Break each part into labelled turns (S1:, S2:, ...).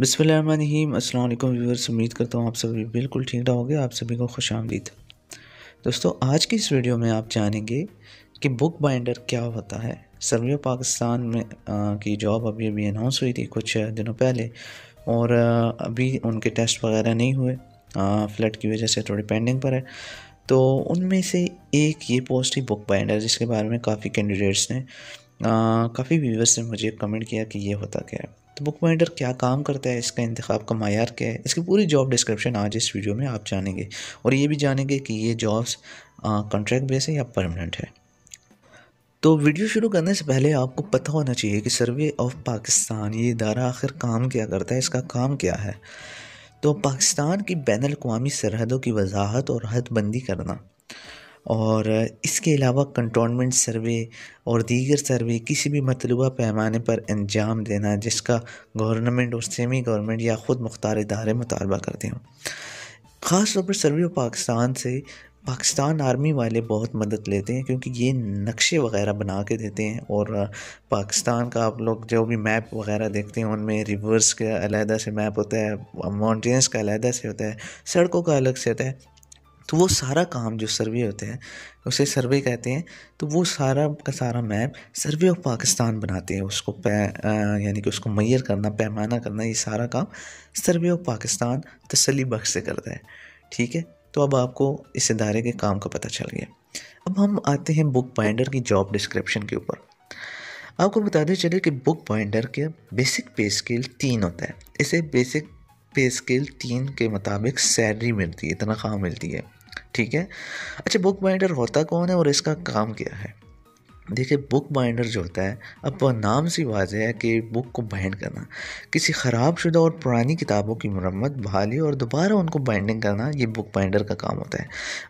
S1: बिसमीम अल्लाम व्यूवर्स उम्मीद करता हूँ आप सभी बिल्कुल ठीक ठाक आप सभी को खुश आमदीद दोस्तों आज की इस वीडियो में आप जानेंगे कि बुक बाइंडर क्या होता है सर्वे पाकिस्तान में आ, की जॉब अभी अभी अनाउंस हुई थी कुछ दिनों पहले और आ, अभी उनके टेस्ट वगैरह नहीं हुए फ्लड की वजह से थोड़ी पेंडिंग पर है तो उनमें से एक ये पोस्ट ही बुक बाइंडर जिसके बारे में काफ़ी कैंडिडेट्स ने काफ़ी व्यूवर्स ने मुझे कमेंट किया कि ये होता क्या है तो बुक माइंडर क्या काम करता है इसका इंतखब का मैार क्या है इसकी पूरी जॉब डिस्क्रिप्शन आज इस वीडियो में आप जानेंगे और ये भी जानेंगे कि ये जॉब्स कॉन्ट्रैक्ट बेस है या परमानेंट है तो वीडियो शुरू करने से पहले आपको पता होना चाहिए कि सर्वे ऑफ पाकिस्तान ये इदारा आखिर काम क्या करता है इसका काम क्या है तो पाकिस्तान की बैन अवी सरहदों की वजाहत और हदबंदी करना और इसके अलावा कंटोनमेंट सर्वे और दीगर सर्वे किसी भी मतलूबा पैमाने पर अंजाम देना जिसका गवर्नमेंट और सेमी गवर्नमेंट या ख़ुद मुख्तार इदारे मुतालबा करते हों ख़ास तौर पर सर्वे पाकिस्तान से पाकिस्तान आर्मी वाले बहुत मदद लेते हैं क्योंकि ये नक्शे वगैरह बना के देते हैं और पाकिस्तान का आप लोग जो भी मैप वगैरह देखते हैं उनमें रिवर्स का अलहदा से मैप होता है माउंटेंस का अलहदा से होता है सड़कों का अलग से होता है तो वो सारा काम जो सर्वे होते हैं उसे सर्वे कहते हैं तो वो सारा का सारा मैप सर्वे ऑफ पाकिस्तान बनाते हैं उसको यानी कि उसको मैयर करना पैमाना करना ये सारा काम सर्वे ऑफ पाकिस्तान तसली बख्श से करता है ठीक है तो अब आपको इस इदारे के काम का पता चल गया अब हम आते हैं बुक बाइंडर की जॉब डिस्क्रिप्शन के ऊपर आपको बताते चले कि बुक बाइंडर के बेसिक पे स्केल तीन होता है इसे बेसिक पे स्केल तीन के मुताबिक सैलरी मिलती है तनख्वाह मिलती है ठीक है अच्छा बुक बाइंडर होता कौन है और इसका काम क्या है देखिए बुक बाइंडर जो होता है अब नाम सी बात है कि बुक को बाइंड करना किसी ख़राब शुदा और पुरानी किताबों की मरम्मत बहाली और दोबारा उनको बाइंडिंग करना ये बुक बाइंडर का काम होता है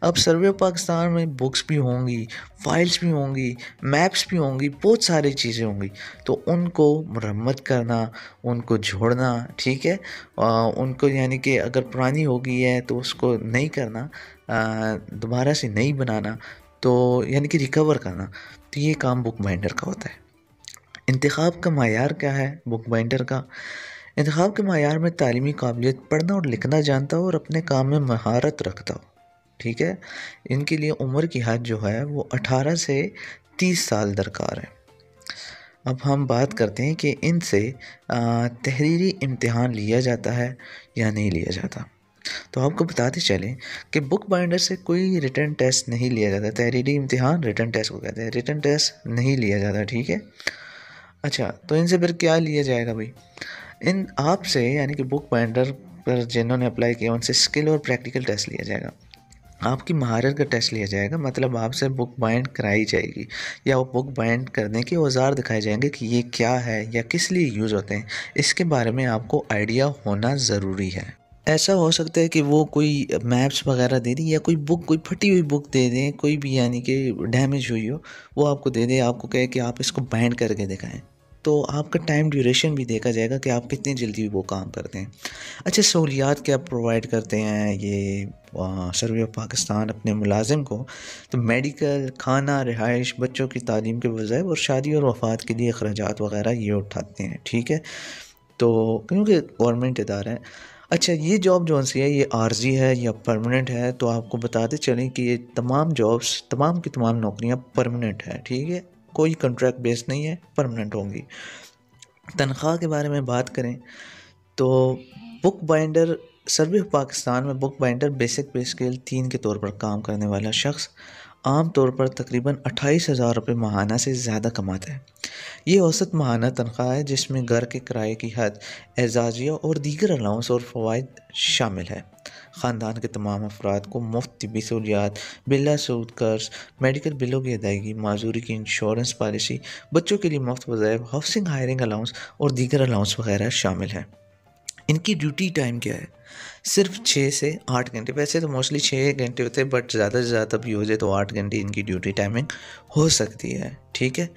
S1: अब सर्वे पाकिस्तान में बुक्स भी होंगी फाइल्स भी होंगी मैप्स भी होंगी बहुत सारी चीज़ें होंगी तो उनको मरम्मत करना उनको जोड़ना ठीक है आ, उनको यानी कि अगर पुरानी होगी है तो उसको नहीं करना दोबारा से नहीं बनाना तो यानी कि रिकवर करना तो ये काम बुक बाइंडर का होता है इंतखब का मैार क्या है बुक बाइंडर का इंतखब के मैार में तलीमी काबिलियत पढ़ना और लिखना जानता हो और अपने काम में महारत रखता हो ठीक है इनके लिए उम्र की हद जो है वो 18 से 30 साल दरकार है अब हम बात करते हैं कि इनसे तहरीरी इम्तहान लिया जाता है या नहीं लिया जाता तो आपको बताते चलें कि बुक बाइंडर से कोई रिटर्न टेस्ट नहीं लिया जाता तहरीरी इम्तहान रिटर्न टेस्ट को कहते हैं रिटर्न टेस्ट नहीं लिया जाता ठीक है अच्छा तो इनसे फिर क्या लिया जाएगा भाई इन आपसे यानी कि बुक बाइंडर पर जिन्होंने अप्लाई किया उनसे स्किल और प्रैक्टिकल टेस्ट लिया जाएगा आपकी महारत का टेस्ट लिया जाएगा मतलब आपसे बुक बाइंड कराई जाएगी या वो बुक बाइंड करने के औजार दिखाए जाएंगे कि ये क्या है या किस लिए यूज़ होते हैं इसके बारे में आपको आइडिया होना ज़रूरी है ऐसा हो सकता है कि वो कोई मैप्स वगैरह दे दें या कोई बुक कोई फटी हुई बुक दे दें कोई भी यानी कि डैमेज हुई हो वो आपको दे दें आपको कहे कि आप इसको बैंड करके दिखाएं तो आपका टाइम ड्यूरेशन भी देखा जाएगा कि आप कितनी जल्दी वो काम करते हैं अच्छा सहूलियात क्या प्रोवाइड करते हैं ये सर्वे ऑफ पाकिस्तान अपने मुलाजिम को तो मेडिकल खाना रिहाइश बच्चों की तालीम के वजह और शादी और वफात के लिए अखराज वगैरह ये उठाते हैं ठीक है तो क्योंकि गवर्नमेंट इदारा है अच्छा ये जॉब जो सी है ये आर्जी है या परमानेंट है तो आपको बताते चलें कि ये तमाम जॉब्स तमाम की तमाम नौकरियाँ परमानेंट है ठीक है कोई कॉन्ट्रैक्ट बेस नहीं है परमानेंट होंगी तनख्वाह के बारे में बात करें तो बुक बाइंडर सर्वे पाकिस्तान में book binder basic pay scale तीन के तौर पर काम करने वाला शख्स आम तौर पर तकरीबन अट्ठाईस हज़ार रुपये माहाना से ज़्यादा कमाता है ये औसत माहाना तनख्वाह है जिसमें घर के किराए की हद एजाजिया और दीगर अलाउंस और फवाद शामिल है ख़ानदान के तमाम अफराद को मुफ्त तबी सहूलियात बिला सूद कर्ज मेडिकल बिलों की अदायगी माजूरी की इंश्योरेंस पॉलिसी बच्चों के लिए मुफ्त वज़ैब हाउसिंग हायरिंग अलाउंस और दीगर अलाउंस वगैरह शामिल हैं इनकी ड्यूटी टाइम क्या है सिर्फ छः से आठ घंटे वैसे तो मोस्टली छः घंटे होते हैं बट ज़्यादा से ज़्यादा भी हो जाए तो आठ घंटे इनकी ड्यूटी टाइमिंग हो सकती है ठीक है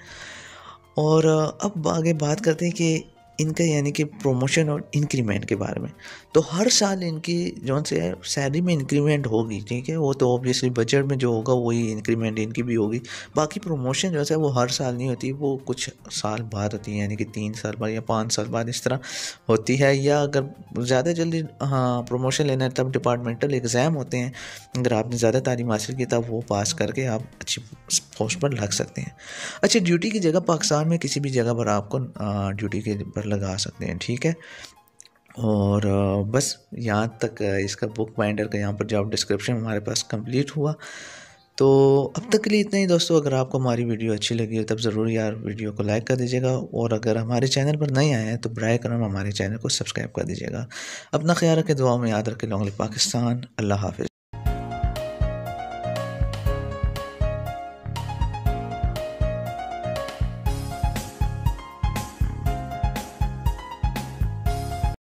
S1: और अब आगे बात करते हैं कि इनके यानी कि प्रमोशन और इंक्रीमेंट के बारे में तो हर साल इनकी जो से सैलरी में इंक्रीमेंट होगी ठीक है वो तो ऑब्वियसली बजट में जो होगा वही इंक्रीमेंट इनकी भी होगी बाकी प्रमोशन जो है वो हर साल नहीं होती वो कुछ साल बाद होती है यानी कि तीन साल बाद या पाँच साल बाद इस तरह होती है या अगर ज़्यादा जल्दी हाँ प्रमोशन लेना है तब डिपार्टमेंटल एग्ज़ाम होते हैं अगर आपने ज़्यादा तालीम हासिल की तब वो पास करके आप अच्छी पोस्ट पर लग सकते हैं अच्छा ड्यूटी की जगह पाकिस्तान में किसी भी जगह पर आपको ड्यूटी के पर लगा सकते हैं ठीक है और बस यहाँ तक इसका बुक बाइंडर का यहाँ पर जॉब डिस्क्रिप्शन हमारे पास कंप्लीट हुआ तो अब तक के लिए इतना ही दोस्तों अगर आपको हमारी वीडियो अच्छी लगी हो तब ज़रूर यार वीडियो को लाइक कर दीजिएगा और अगर हमारे चैनल पर नहीं आए हैं तो ब्राय करम हमारे चैनल को सब्सक्राइब कर दीजिएगा अपना ख्याल रखें दुआ में याद रखें लॉन्ग पाकिस्तान अल्लाह हाफिज़